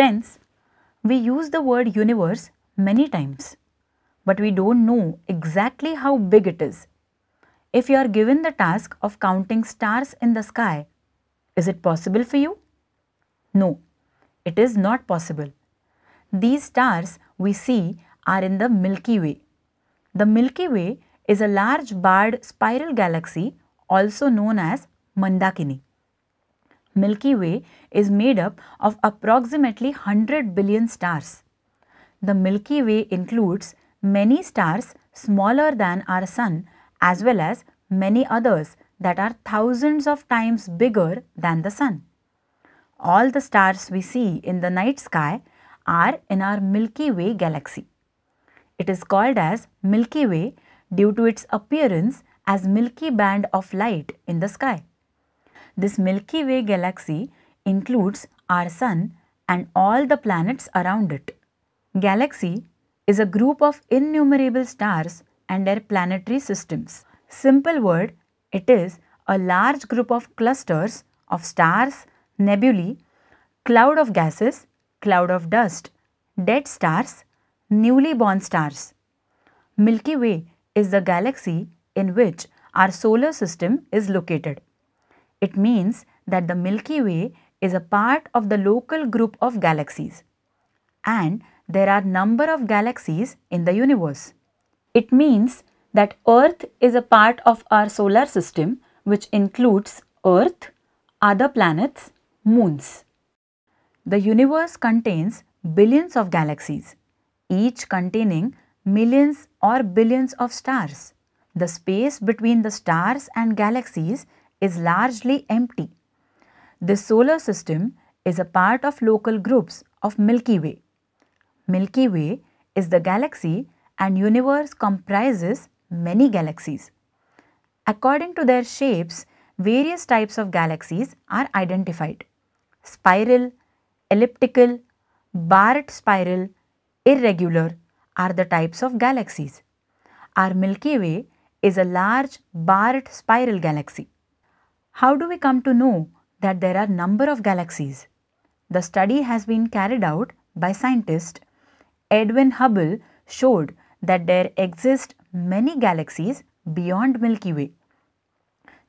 Friends, we use the word universe many times, but we don't know exactly how big it is. If you are given the task of counting stars in the sky, is it possible for you? No, it is not possible. These stars we see are in the Milky Way. The Milky Way is a large barred spiral galaxy also known as Mandakini. Milky Way is made up of approximately 100 billion stars. The Milky Way includes many stars smaller than our Sun as well as many others that are thousands of times bigger than the Sun. All the stars we see in the night sky are in our Milky Way galaxy. It is called as Milky Way due to its appearance as milky band of light in the sky. This Milky Way galaxy includes our Sun and all the planets around it. Galaxy is a group of innumerable stars and their planetary systems. Simple word, it is a large group of clusters of stars, nebulae, cloud of gases, cloud of dust, dead stars, newly born stars. Milky Way is the galaxy in which our solar system is located. It means that the Milky Way is a part of the local group of galaxies and there are number of galaxies in the universe. It means that Earth is a part of our solar system which includes Earth, other planets, moons. The universe contains billions of galaxies, each containing millions or billions of stars. The space between the stars and galaxies is largely empty. The solar system is a part of local groups of Milky Way. Milky Way is the galaxy and universe comprises many galaxies. According to their shapes, various types of galaxies are identified. Spiral, elliptical, barred spiral, irregular are the types of galaxies. Our Milky Way is a large barred spiral galaxy. How do we come to know that there are number of galaxies? The study has been carried out by scientist Edwin Hubble showed that there exist many galaxies beyond Milky Way.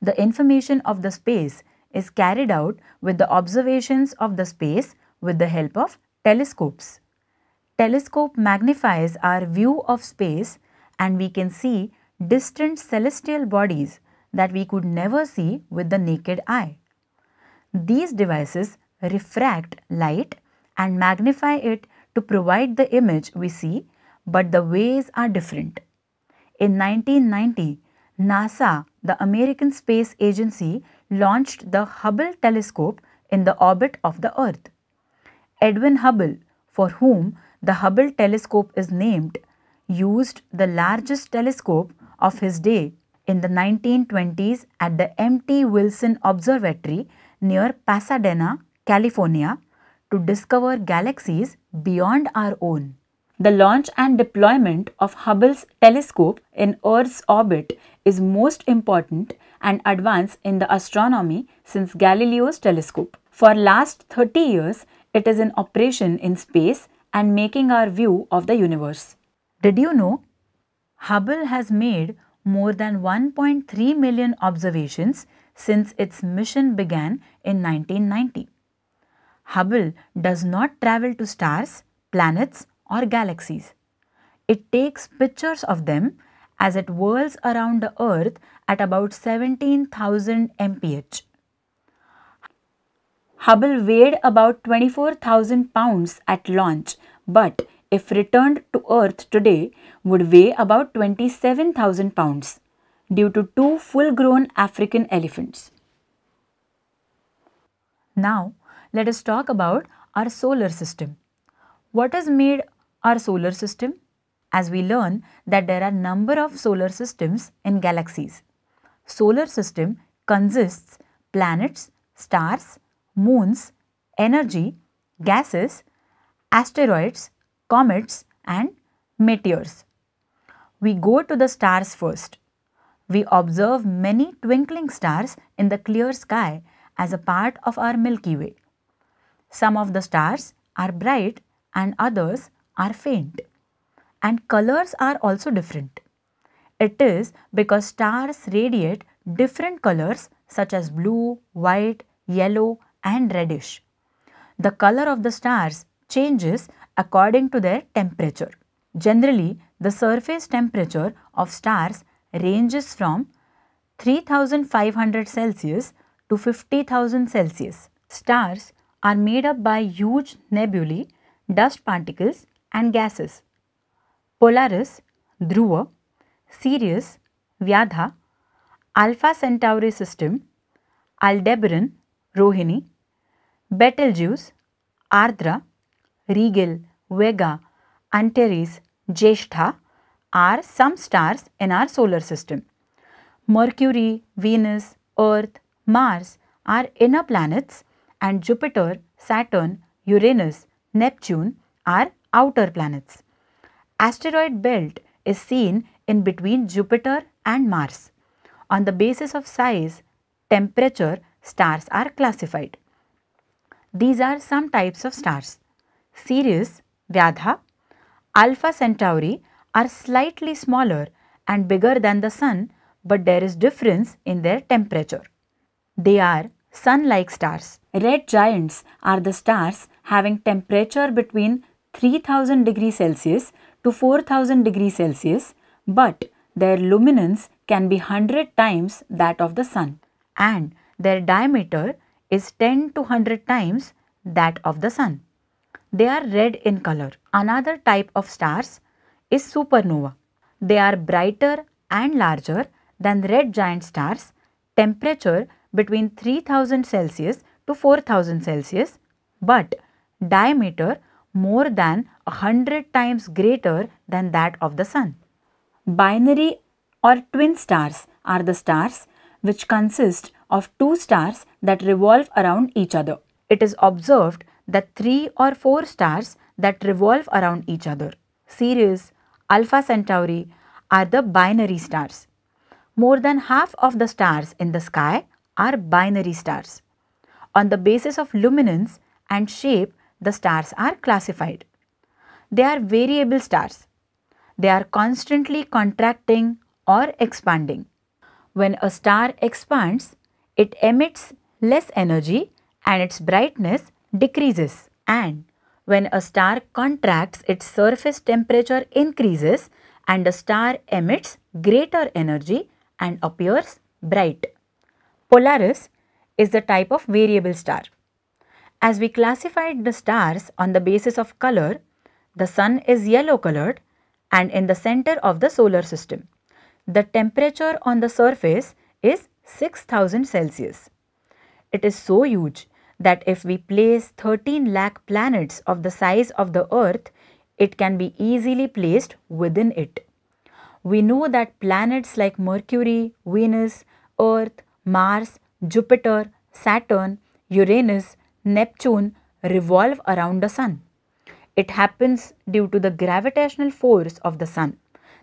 The information of the space is carried out with the observations of the space with the help of telescopes. Telescope magnifies our view of space and we can see distant celestial bodies that we could never see with the naked eye. These devices refract light and magnify it to provide the image we see, but the ways are different. In 1990, NASA, the American Space Agency, launched the Hubble telescope in the orbit of the Earth. Edwin Hubble, for whom the Hubble telescope is named, used the largest telescope of his day in the 1920s at the M.T. Wilson Observatory near Pasadena, California, to discover galaxies beyond our own. The launch and deployment of Hubble's telescope in Earth's orbit is most important and advance in the astronomy since Galileo's telescope. For last 30 years, it is in operation in space and making our view of the universe. Did you know Hubble has made more than 1.3 million observations since its mission began in 1990. Hubble does not travel to stars, planets or galaxies. It takes pictures of them as it whirls around the Earth at about 17,000 mph. Hubble weighed about 24,000 pounds at launch, but if returned to Earth today, would weigh about 27,000 pounds due to two full grown African elephants. Now, let us talk about our solar system. What has made our solar system? As we learn that there are number of solar systems in galaxies. Solar system consists planets, stars, moons, energy, gases, asteroids comets and meteors. We go to the stars first. We observe many twinkling stars in the clear sky as a part of our Milky Way. Some of the stars are bright and others are faint. And colors are also different. It is because stars radiate different colors such as blue, white, yellow and reddish. The color of the stars changes according to their temperature. Generally, the surface temperature of stars ranges from 3500 Celsius to 50,000 Celsius. Stars are made up by huge nebulae, dust particles and gases. Polaris, Dhruva, Sirius, Vyadha, Alpha Centauri system, Aldebaran, Rohini, Betelgeuse, Ardra, Regal, Vega, Antares, Jeshta are some stars in our solar system. Mercury, Venus, Earth, Mars are inner planets and Jupiter, Saturn, Uranus, Neptune are outer planets. Asteroid belt is seen in between Jupiter and Mars. On the basis of size, temperature, stars are classified. These are some types of stars. Sirius, Vyadha, Alpha Centauri are slightly smaller and bigger than the Sun but there is difference in their temperature. They are sun-like stars. Red giants are the stars having temperature between 3000 degrees Celsius to 4000 degrees Celsius but their luminance can be 100 times that of the sun and their diameter is 10 to 100 times that of the sun. They are red in color. Another type of stars is supernova. They are brighter and larger than red giant stars, temperature between 3000 Celsius to 4000 Celsius, but diameter more than 100 times greater than that of the Sun. Binary or twin stars are the stars which consist of two stars that revolve around each other. It is observed the three or four stars that revolve around each other, Sirius, Alpha Centauri, are the binary stars. More than half of the stars in the sky are binary stars. On the basis of luminance and shape, the stars are classified. They are variable stars. They are constantly contracting or expanding. When a star expands, it emits less energy and its brightness decreases and when a star contracts its surface temperature increases and a star emits greater energy and appears bright. Polaris is the type of variable star. As we classified the stars on the basis of color, the sun is yellow colored and in the center of the solar system. The temperature on the surface is 6000 Celsius. It is so huge that if we place 13 lakh planets of the size of the Earth, it can be easily placed within it. We know that planets like Mercury, Venus, Earth, Mars, Jupiter, Saturn, Uranus, Neptune revolve around the Sun. It happens due to the gravitational force of the Sun.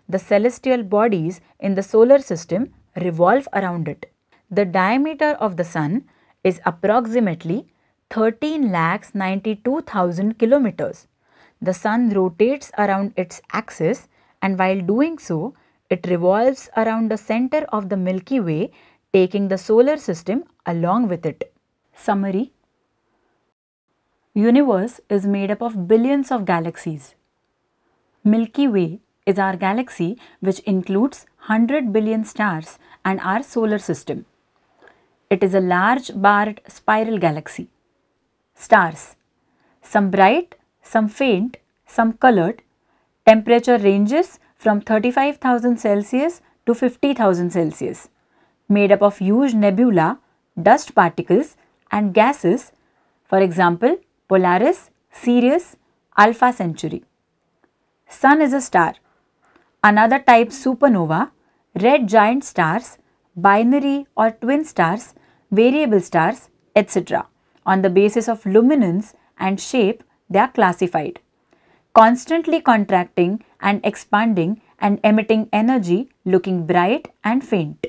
The celestial bodies in the solar system revolve around it. The diameter of the Sun is approximately 13 lakhs 92,000 kilometers. The sun rotates around its axis and while doing so, it revolves around the center of the Milky Way, taking the solar system along with it. Summary Universe is made up of billions of galaxies. Milky Way is our galaxy which includes 100 billion stars and our solar system. It is a large barred spiral galaxy. Stars. Some bright, some faint, some colored. Temperature ranges from 35,000 Celsius to 50,000 Celsius. Made up of huge nebula, dust particles and gases, for example, Polaris, Sirius, Alpha Centauri. Sun is a star. Another type supernova, red giant stars, binary or twin stars variable stars, etc. On the basis of luminance and shape, they are classified. Constantly contracting and expanding and emitting energy looking bright and faint.